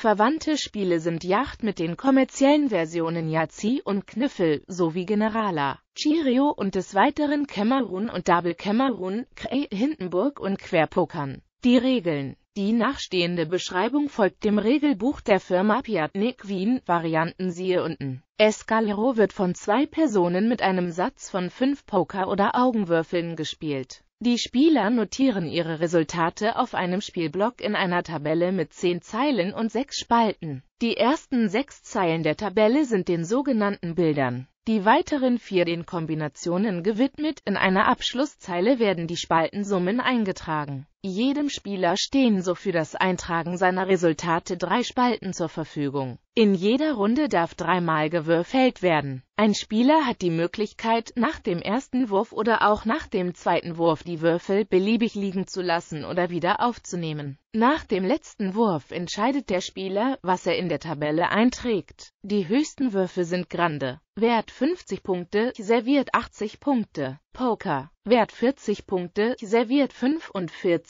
Verwandte Spiele sind Yacht mit den kommerziellen Versionen Yahtzee und Kniffel, sowie Generala, Chirio und des Weiteren Kämmerun und Double Kämmerun, Cray, Hindenburg und Querpokern. Die Regeln Die nachstehende Beschreibung folgt dem Regelbuch der Firma Piatnik Wien, Varianten siehe unten. Escalero wird von zwei Personen mit einem Satz von fünf Poker- oder Augenwürfeln gespielt. Die Spieler notieren ihre Resultate auf einem Spielblock in einer Tabelle mit zehn Zeilen und sechs Spalten. Die ersten sechs Zeilen der Tabelle sind den sogenannten Bildern, die weiteren vier den Kombinationen gewidmet, in einer Abschlusszeile werden die Spaltensummen eingetragen. Jedem Spieler stehen so für das Eintragen seiner Resultate drei Spalten zur Verfügung. In jeder Runde darf dreimal gewürfelt werden. Ein Spieler hat die Möglichkeit, nach dem ersten Wurf oder auch nach dem zweiten Wurf die Würfel beliebig liegen zu lassen oder wieder aufzunehmen. Nach dem letzten Wurf entscheidet der Spieler, was er in der Tabelle einträgt. Die höchsten Würfe sind Grande. Wert 50 Punkte, serviert 80 Punkte. Poker. Wert 40 Punkte, serviert 45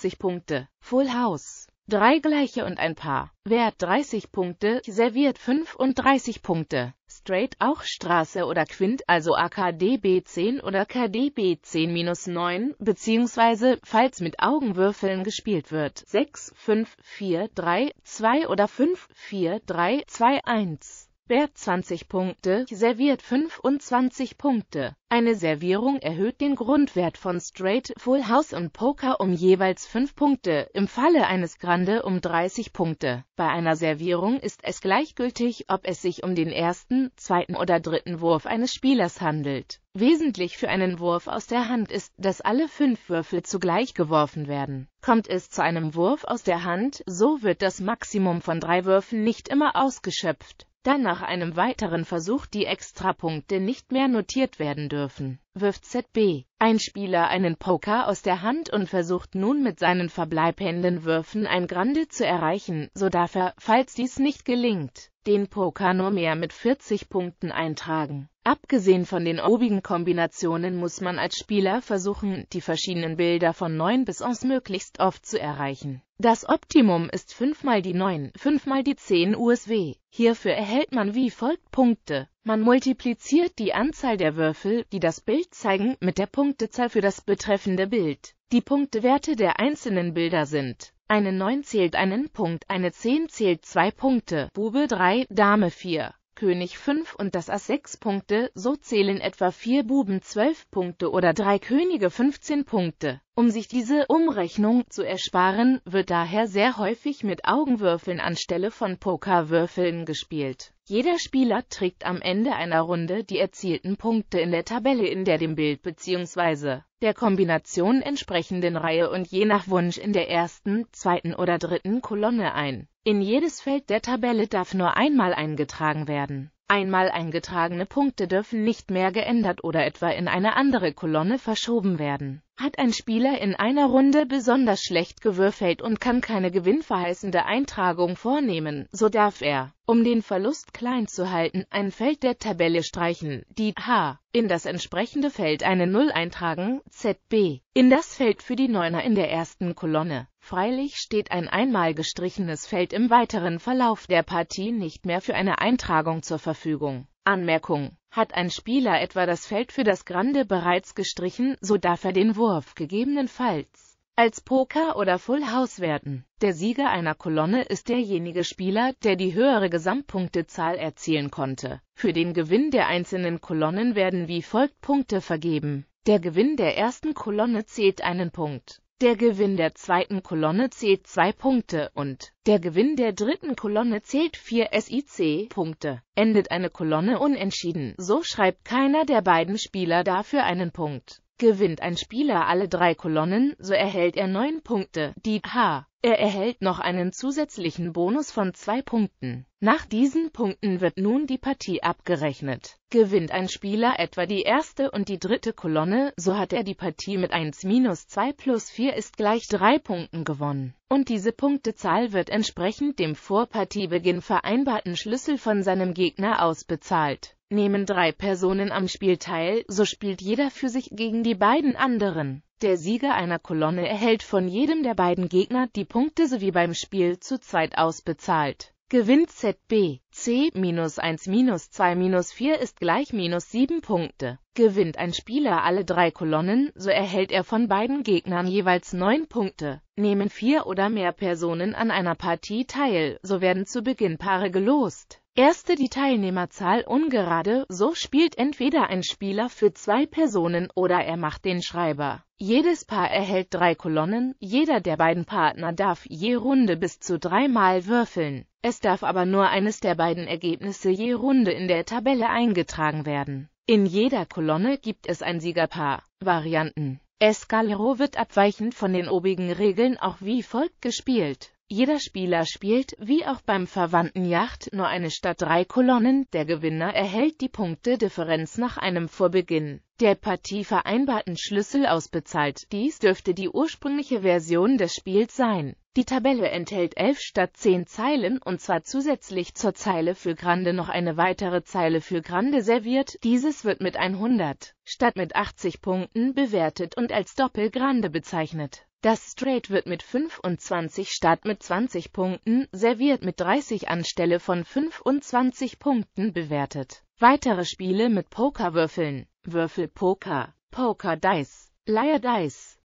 40 Punkte. Full House. Drei gleiche und ein Paar. Wert 30 Punkte, serviert 35 Punkte. Straight auch Straße oder Quint, also AKDB 10 oder KDB 10-9, beziehungsweise, falls mit Augenwürfeln gespielt wird, 6, 5, 4, 3, 2 oder 5, 4, 3, 2, 1. Wert 20 Punkte, serviert 25 Punkte. Eine Servierung erhöht den Grundwert von Straight, Full House und Poker um jeweils 5 Punkte, im Falle eines Grande um 30 Punkte. Bei einer Servierung ist es gleichgültig, ob es sich um den ersten, zweiten oder dritten Wurf eines Spielers handelt. Wesentlich für einen Wurf aus der Hand ist, dass alle fünf Würfel zugleich geworfen werden. Kommt es zu einem Wurf aus der Hand, so wird das Maximum von drei Würfen nicht immer ausgeschöpft da nach einem weiteren Versuch die Extrapunkte nicht mehr notiert werden dürfen, wirft ZB ein Spieler einen Poker aus der Hand und versucht nun mit seinen verbleibenden Würfen ein Grande zu erreichen, so darf er, falls dies nicht gelingt, den Poker nur mehr mit 40 Punkten eintragen. Abgesehen von den obigen Kombinationen muss man als Spieler versuchen, die verschiedenen Bilder von 9 bis 11 möglichst oft zu erreichen. Das Optimum ist 5 mal die 9, 5 mal die 10 USW. Hierfür erhält man wie folgt Punkte. Man multipliziert die Anzahl der Würfel, die das Bild zeigen, mit der Punktezahl für das betreffende Bild. Die Punktewerte der einzelnen Bilder sind eine 9 zählt einen Punkt, eine 10 zählt zwei Punkte, Bube 3, Dame 4. König 5 und das Ass 6 Punkte, so zählen etwa 4 Buben 12 Punkte oder 3 Könige 15 Punkte. Um sich diese Umrechnung zu ersparen, wird daher sehr häufig mit Augenwürfeln anstelle von Pokerwürfeln gespielt. Jeder Spieler trägt am Ende einer Runde die erzielten Punkte in der Tabelle in der dem Bild bzw. der Kombination entsprechenden Reihe und je nach Wunsch in der ersten, zweiten oder dritten Kolonne ein. In jedes Feld der Tabelle darf nur einmal eingetragen werden. Einmal eingetragene Punkte dürfen nicht mehr geändert oder etwa in eine andere Kolonne verschoben werden. Hat ein Spieler in einer Runde besonders schlecht gewürfelt und kann keine gewinnverheißende Eintragung vornehmen, so darf er, um den Verlust klein zu halten, ein Feld der Tabelle streichen, die H in das entsprechende Feld eine Null eintragen, ZB, in das Feld für die Neuner in der ersten Kolonne. Freilich steht ein einmal gestrichenes Feld im weiteren Verlauf der Partie nicht mehr für eine Eintragung zur Verfügung. Anmerkung hat ein Spieler etwa das Feld für das Grande bereits gestrichen, so darf er den Wurf gegebenenfalls als Poker oder Full House werten. Der Sieger einer Kolonne ist derjenige Spieler, der die höhere Gesamtpunktezahl erzielen konnte. Für den Gewinn der einzelnen Kolonnen werden wie folgt Punkte vergeben. Der Gewinn der ersten Kolonne zählt einen Punkt. Der Gewinn der zweiten Kolonne zählt zwei Punkte und der Gewinn der dritten Kolonne zählt vier SIC-Punkte. Endet eine Kolonne unentschieden, so schreibt keiner der beiden Spieler dafür einen Punkt. Gewinnt ein Spieler alle drei Kolonnen, so erhält er neun Punkte, die H. Er erhält noch einen zusätzlichen Bonus von zwei Punkten. Nach diesen Punkten wird nun die Partie abgerechnet. Gewinnt ein Spieler etwa die erste und die dritte Kolonne, so hat er die Partie mit 1 minus 2 plus 4 ist gleich 3 Punkten gewonnen. Und diese Punktezahl wird entsprechend dem vor Partiebeginn vereinbarten Schlüssel von seinem Gegner ausbezahlt. Nehmen drei Personen am Spiel teil, so spielt jeder für sich gegen die beiden anderen. Der Sieger einer Kolonne erhält von jedem der beiden Gegner die Punkte sowie beim Spiel zu zweit ausbezahlt. Gewinnt ZB. C minus 1 minus 2 minus 4 ist gleich minus 7 Punkte. Gewinnt ein Spieler alle drei Kolonnen, so erhält er von beiden Gegnern jeweils 9 Punkte. Nehmen vier oder mehr Personen an einer Partie teil, so werden zu Beginn Paare gelost. Erste die Teilnehmerzahl ungerade, so spielt entweder ein Spieler für zwei Personen oder er macht den Schreiber. Jedes Paar erhält drei Kolonnen, jeder der beiden Partner darf je Runde bis zu dreimal würfeln. Es darf aber nur eines der beiden Ergebnisse je Runde in der Tabelle eingetragen werden. In jeder Kolonne gibt es ein Siegerpaar. Varianten Escalero wird abweichend von den obigen Regeln auch wie folgt gespielt. Jeder Spieler spielt, wie auch beim verwandten Yacht, nur eine statt drei Kolonnen. Der Gewinner erhält die Punktedifferenz nach einem vor Beginn der Partie vereinbarten Schlüssel ausbezahlt. Dies dürfte die ursprüngliche Version des Spiels sein. Die Tabelle enthält elf statt zehn Zeilen und zwar zusätzlich zur Zeile für Grande noch eine weitere Zeile für Grande serviert. Dieses wird mit 100 statt mit 80 Punkten bewertet und als Doppelgrande bezeichnet. Das Straight wird mit 25 statt mit 20 Punkten serviert mit 30 anstelle von 25 Punkten bewertet. Weitere Spiele mit Pokerwürfeln, Würfelpoker, Poker Dice, Liar Dice